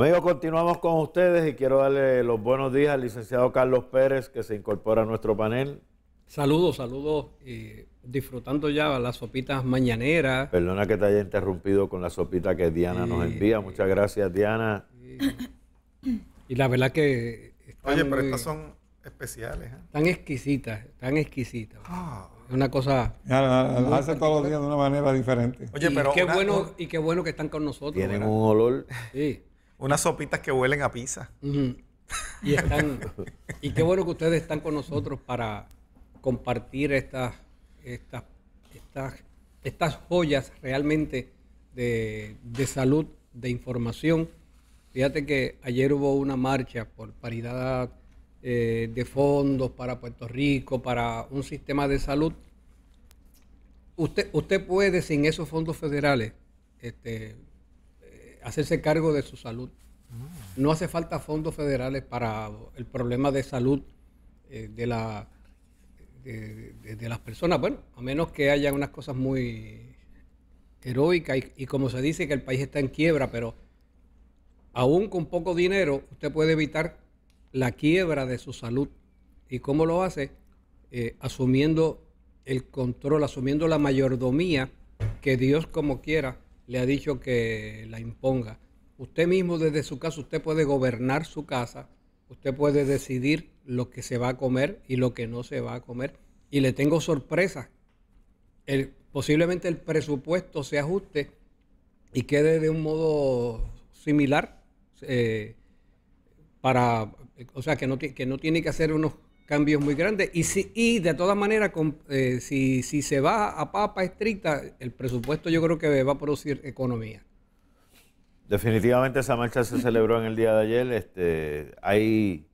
Amigos, continuamos con ustedes y quiero darle los buenos días al licenciado Carlos Pérez que se incorpora a nuestro panel. Saludos, saludos. disfrutando ya las sopitas mañaneras. Perdona que te haya interrumpido con la sopita que Diana nos envía. Muchas gracias, Diana. y la verdad que... Oye, pero estas son especiales. ¿eh? Tan exquisitas, tan exquisitas. Es ah. una cosa... Ya, hace todos los días de una manera diferente. Oye, pero... qué, bueno, y qué bueno que están con nosotros. Tienen un olor. Sí unas sopitas que huelen a pizza. Y y qué bueno que ustedes están con nosotros para compartir estas, estas, estas, estas joyas realmente de, salud, de información. Fíjate que ayer hubo una marcha por paridad eh, de fondos para Puerto Rico, para un sistema de salud. Usted, usted puede, sin esos fondos federales, este, hacerse cargo de su salud. No hace falta fondos federales para el problema de salud eh, de, la, de, las personas. Bueno, a menos que haya unas cosas muy heroicas y, como se dice que el país está en quiebra, pero aún con poco dinero usted puede evitar la quiebra de su salud. ¿Y cómo lo hace? Eh, asumiendo el control, asumiendo la mayordomía que Dios como quiera le ha dicho que la imponga. Usted mismo desde su casa, usted puede gobernar su casa, usted puede decidir lo que se va a comer y lo que no se va a comer. Y le tengo sorpresa, El, posiblemente el presupuesto se ajuste y quede de un modo similar. Eh, para, o sea, que no, que no tiene que hacer unos cambios muy grandes. Y, si, de todas maneras, eh, si, se va a papa estricta, el presupuesto yo creo que va a producir economía. Definitivamente esa marcha se celebró en el día de ayer. Este, hay,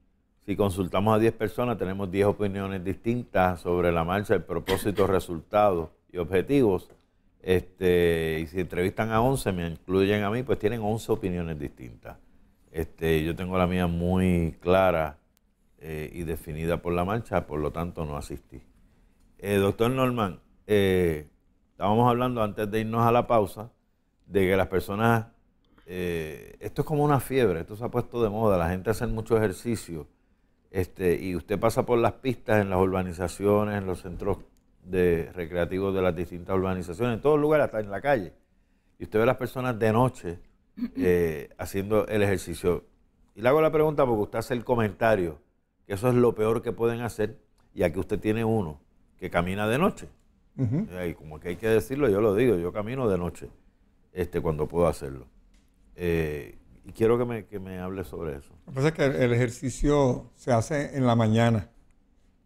si consultamos a 10 personas, tenemos 10 opiniones distintas sobre la marcha, el propósito, resultados y objetivos. Este, y si entrevistan a 11, me incluyen a mí, pues tienen 11 opiniones distintas. Este, yo tengo la mía muy clara eh, y definida por la mancha, por lo tanto no asistí. Eh, doctor Norman, eh, estábamos hablando antes de irnos a la pausa de que las personas, esto es como una fiebre, esto se ha puesto de moda, la gente hace mucho ejercicio este, y usted pasa por las pistas en las urbanizaciones, en los centros de recreativos de las distintas urbanizaciones, en todos lugares, hasta en la calle. Y usted ve a las personas de noche haciendo el ejercicio. Y le hago la pregunta porque usted hace el comentario que eso es lo peor que pueden hacer, ya que usted tiene uno que camina de noche. Y como que hay que decirlo, yo lo digo, yo camino de noche este, cuando puedo hacerlo. Eh, y quiero que me, hable sobre eso. Lo que pasa es que el ejercicio se hace en la mañana,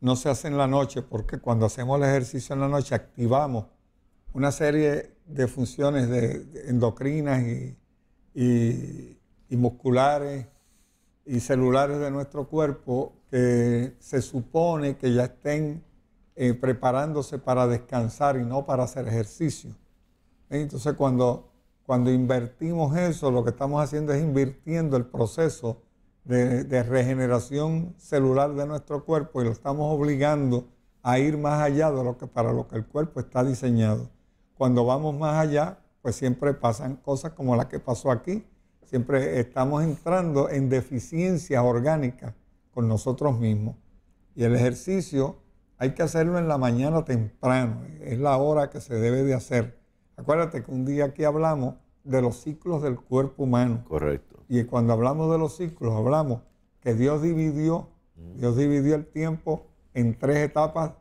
no se hace en la noche, porque cuando hacemos el ejercicio en la noche activamos una serie de funciones endocrinas y musculares y celulares de nuestro cuerpo que se supone que ya estén eh, preparándose para descansar y no para hacer ejercicio. Entonces cuando, cuando invertimos eso, lo que estamos haciendo es invirtiendo el proceso de, de regeneración celular de nuestro cuerpo y lo estamos obligando a ir más allá de lo que para lo que el cuerpo está diseñado. Cuando vamos más allá, pues siempre pasan cosas como la que pasó aquí, siempre estamos entrando en deficiencias orgánicas con nosotros mismos. Y el ejercicio hay que hacerlo en la mañana temprano, es la hora que se debe de hacer. Acuérdate que un día aquí hablamos de los ciclos del cuerpo humano. Correcto. Y cuando hablamos de los ciclos, hablamos que Dios dividió, mm. Dios dividió el tiempo en tres etapas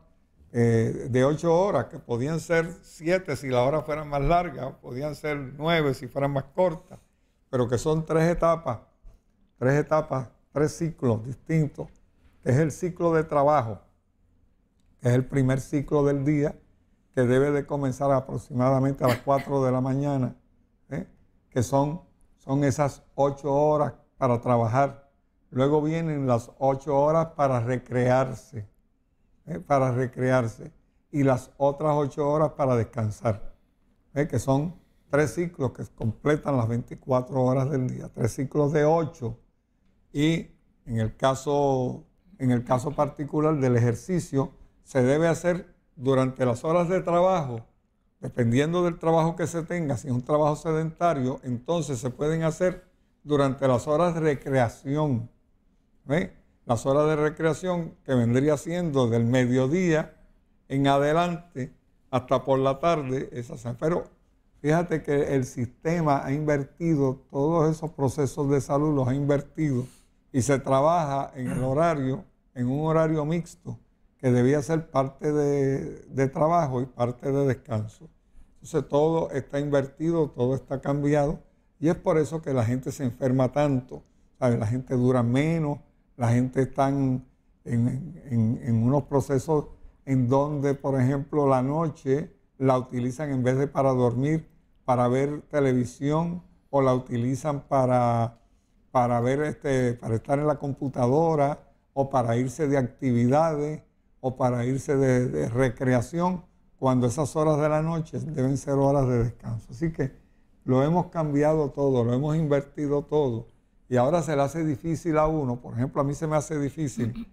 eh, de ocho horas, que podían ser siete si la hora fuera más larga, podían ser nueve si fueran más cortas pero que son tres etapas, tres etapas, tres ciclos distintos, es el ciclo de trabajo, que es el primer ciclo del día, que debe de comenzar aproximadamente a las 4 de la mañana, ¿eh? que son, son esas ocho horas para trabajar. Luego vienen las 8 horas para recrearse, ¿eh? para recrearse, y las otras 8 horas para descansar, ¿eh? que son tres ciclos que completan las 24 horas del día, tres ciclos de 8 y en el caso, en el caso particular del ejercicio se debe hacer durante las horas de trabajo, dependiendo del trabajo que se tenga, si es un trabajo sedentario, entonces se pueden hacer durante las horas de recreación. Las horas de recreación que vendría siendo del mediodía en adelante hasta por la tarde, esas, pero Fíjate que el sistema ha invertido todos esos procesos de salud, los ha invertido y se trabaja en el horario, en un horario mixto que debía ser parte de, trabajo y parte de descanso. Entonces todo está invertido, todo está cambiado y es por eso que la gente se enferma tanto. La gente dura menos, la gente está en, unos procesos en donde, por ejemplo, la noche la utilizan en vez de para dormir, para ver televisión o la utilizan para, para, ver este, para estar en la computadora o para irse de actividades o para irse de, recreación cuando esas horas de la noche deben ser horas de descanso. Así que lo hemos cambiado todo, lo hemos invertido todo y ahora se le hace difícil a uno, por ejemplo, a mí se me hace difícil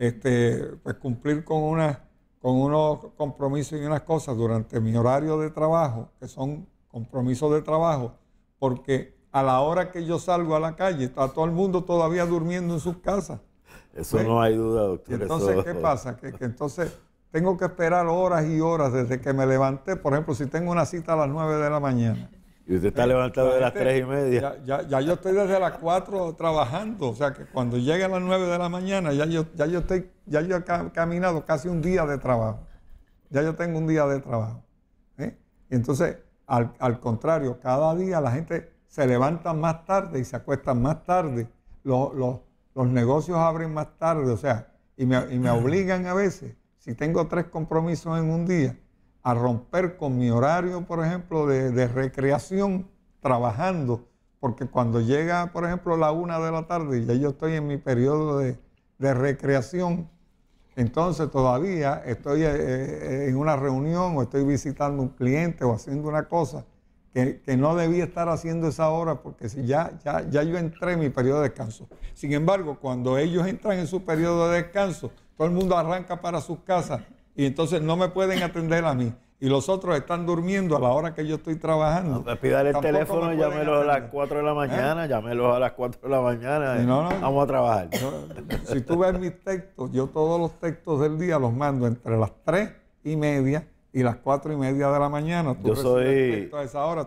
este, pues, cumplir con una con unos compromisos y unas cosas durante mi horario de trabajo, que son compromisos de trabajo, porque a la hora que yo salgo a la calle está todo el mundo todavía durmiendo en sus casas. Eso no hay duda, doctor. entonces, ¿qué pasa? Que, entonces tengo que esperar horas y horas desde que me levanté. Por ejemplo, si tengo una cita a las 9 de la mañana, y usted está eh, levantado de las tres y media. Ya, yo estoy desde las 4 trabajando, o sea que cuando llegue a las 9 de la mañana ya yo, ya yo, estoy, ya yo he caminado casi un día de trabajo. Ya yo tengo un día de trabajo. ¿eh? Y entonces, al, contrario, cada día la gente se levanta más tarde y se acuesta más tarde. Los, negocios abren más tarde, o sea, y me, y me obligan a veces, si tengo tres compromisos en un día, a romper con mi horario, por ejemplo, de, recreación trabajando, porque cuando llega, por ejemplo, la una de la tarde y ya yo estoy en mi periodo de, recreación, entonces todavía estoy eh, eh, en una reunión o estoy visitando un cliente o haciendo una cosa que, no debía estar haciendo esa hora porque ya, ya, ya yo entré en mi periodo de descanso. Sin embargo, cuando ellos entran en su periodo de descanso, todo el mundo arranca para sus casas y entonces no me pueden atender a mí. Y los otros están durmiendo a la hora que yo estoy trabajando. No, el teléfono, llámelo a las 4 de la ¿Eh? mañana, llámelo a las 4 de la mañana. Eh. vamos a trabajar. si tú ves mis textos, yo todos los textos del día los mando entre las 3 y media y las 4 y media de la mañana. yo soy,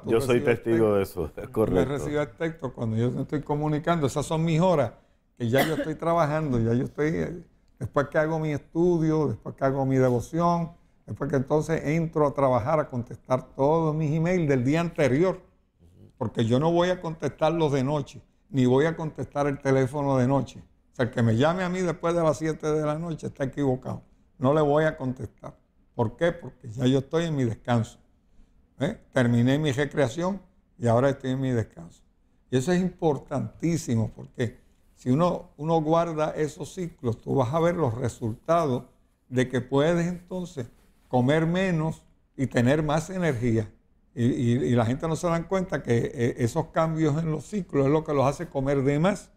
yo soy testigo de eso, es correcto. Yo recibo el texto cuando yo estoy comunicando, esas son mis horas, que ya yo estoy trabajando, ya yo estoy eh, después que hago mi estudio, después que hago mi devoción, después que entonces entro a trabajar a contestar todos mis emails del día anterior, porque yo no voy a contestarlos de noche, ni voy a contestar el teléfono de noche. O sea, el que me llame a mí después de las 7 de la noche está equivocado. No le voy a contestar. ¿Por qué? Porque ya yo estoy en mi descanso. ¿eh? Terminé mi recreación y ahora estoy en mi descanso. Y eso es importantísimo porque si uno, uno guarda esos ciclos, tú vas a ver los resultados de que puedes entonces comer menos y tener más energía. Y, y, la gente no se dan cuenta que eh, esos cambios en los ciclos es lo que los hace comer de más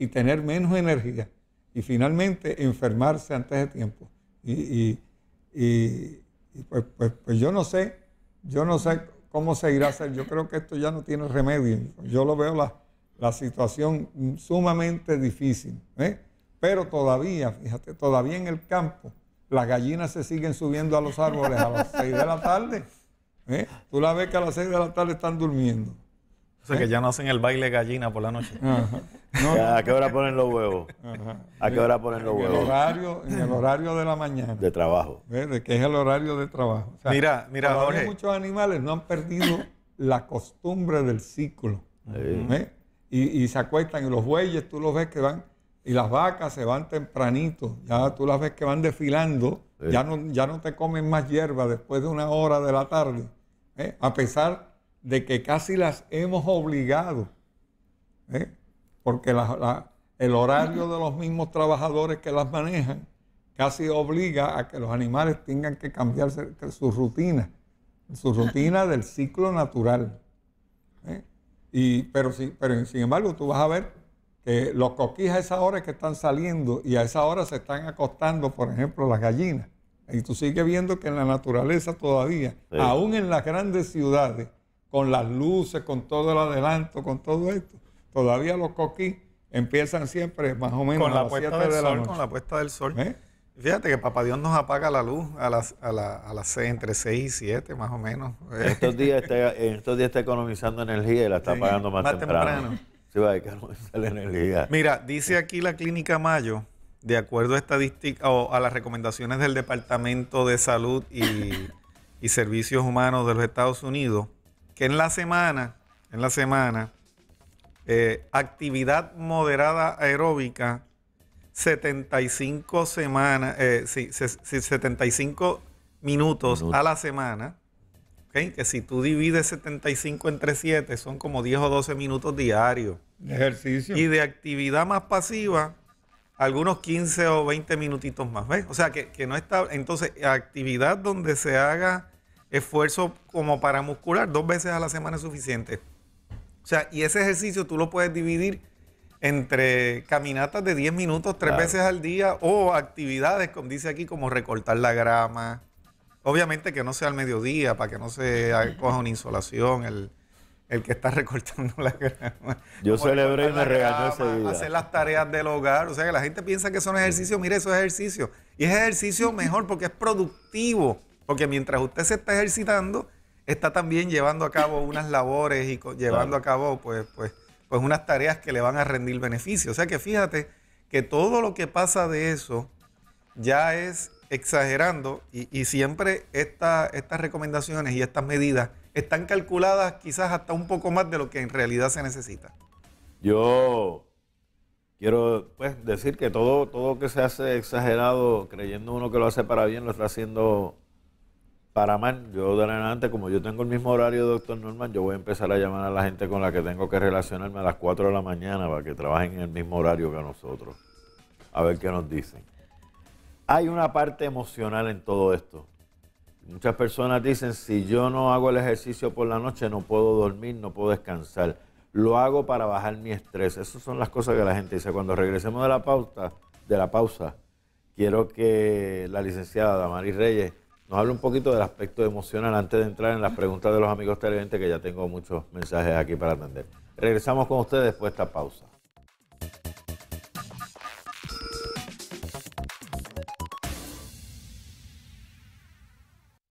y tener menos energía. Y finalmente enfermarse antes de tiempo. Y, y pues, pues, pues, yo no sé, yo no sé cómo seguirá a hacer. Yo creo que esto ya no tiene remedio. Yo lo veo las la situación sumamente difícil. ¿eh? Pero todavía, fíjate, todavía en el campo, las gallinas se siguen subiendo a los árboles a las 6 de la tarde. ¿eh? Tú la ves que a las seis de la tarde están durmiendo. O sea que ¿Eh? ya no hacen el baile gallina por la noche. ¿A qué hora ponen los huevos? ¿A qué hora ponen los huevos? en el horario de la mañana. De trabajo. ¿Eh? De Que es el horario de trabajo. mira, mira, Jorge. Muchos animales no han perdido la costumbre del ciclo. ¿eh? y, se acuestan y los bueyes tú los ves que van y las vacas se van tempranito, ya tú las ves que van desfilando, ya, no, ya no te comen más hierba después de una hora de la tarde, ¿eh? a pesar de que casi las hemos obligado, ¿eh? porque el horario de los mismos trabajadores que las manejan casi obliga a que los animales tengan que cambiar su rutina, su rutina del ciclo natural. ¿eh? pero, sí, pero sin embargo, tú vas a ver que los coquís a esa hora que están saliendo y a esa hora se están acostando, por ejemplo, las gallinas. Y tú sigues viendo que en la naturaleza todavía, aún en las grandes ciudades, con las luces, con todo el adelanto, con todo esto, todavía los coquís empiezan siempre más o menos con la a las puesta del sol, la Con la puesta del sol. ¿Eh? Fíjate que Papá Dios nos apaga la luz a las, la, entre 6 y 7 más o menos. Estos días está, estos días está economizando energía y la está pagando más, más temprano. va a economizar la energía. Mira, dice aquí la Clínica Mayo, de acuerdo a estadística o a las recomendaciones del Departamento de Salud y, Servicios Humanos de los Estados Unidos, que en la semana, en la semana, eh, actividad moderada aeróbica 75 semanas, eh, 75 minutos, a la semana, que si tú divides 75 entre 7 son como 10 o 12 minutos diarios. De ejercicio. Y de actividad más pasiva, algunos 15 o 20 minutitos más, O sea, que, que no está... Entonces, actividad donde se haga esfuerzo como para muscular dos veces a la semana es suficiente. O sea, y ese ejercicio tú lo puedes dividir entre caminatas de 10 minutos tres veces al día o actividades, como dice aquí, como recortar la grama. Obviamente que no sea al mediodía para que no se coja una insolación el, que está recortando la grama. Yo celebré y me regañó ese día. Hacer las tareas del hogar. O sea, que la gente piensa que son ejercicios. Mire, eso es ejercicio. Y es ejercicio mejor porque es productivo. Porque mientras usted se está ejercitando, está también llevando a cabo unas labores y llevando a cabo, pues, pues, pues unas tareas que le van a rendir beneficio. O sea que fíjate que todo lo que pasa de eso ya es exagerando y, siempre estas recomendaciones y estas medidas están calculadas quizás hasta un poco más de lo que en realidad se necesita. Yo quiero pues, decir que todo, todo que se hace exagerado creyendo uno que lo hace para bien lo está haciendo para más, yo de adelante, como yo tengo el mismo horario, doctor Norman, yo voy a empezar a llamar a la gente con la que tengo que relacionarme a las 4 de la mañana para que trabajen en el mismo horario que nosotros. A ver qué nos dicen. Hay una parte emocional en todo esto. Muchas personas dicen, si yo no hago el ejercicio por la noche, no puedo dormir, no puedo descansar. Lo hago para bajar mi estrés. Esas son las cosas que la gente dice. Cuando regresemos de la pausa, de la pausa quiero que la licenciada Damaris Reyes nos habla un poquito del aspecto emocional antes de entrar en las preguntas de los amigos televidentes, que ya tengo muchos mensajes aquí para atender. Regresamos con ustedes después de esta pausa.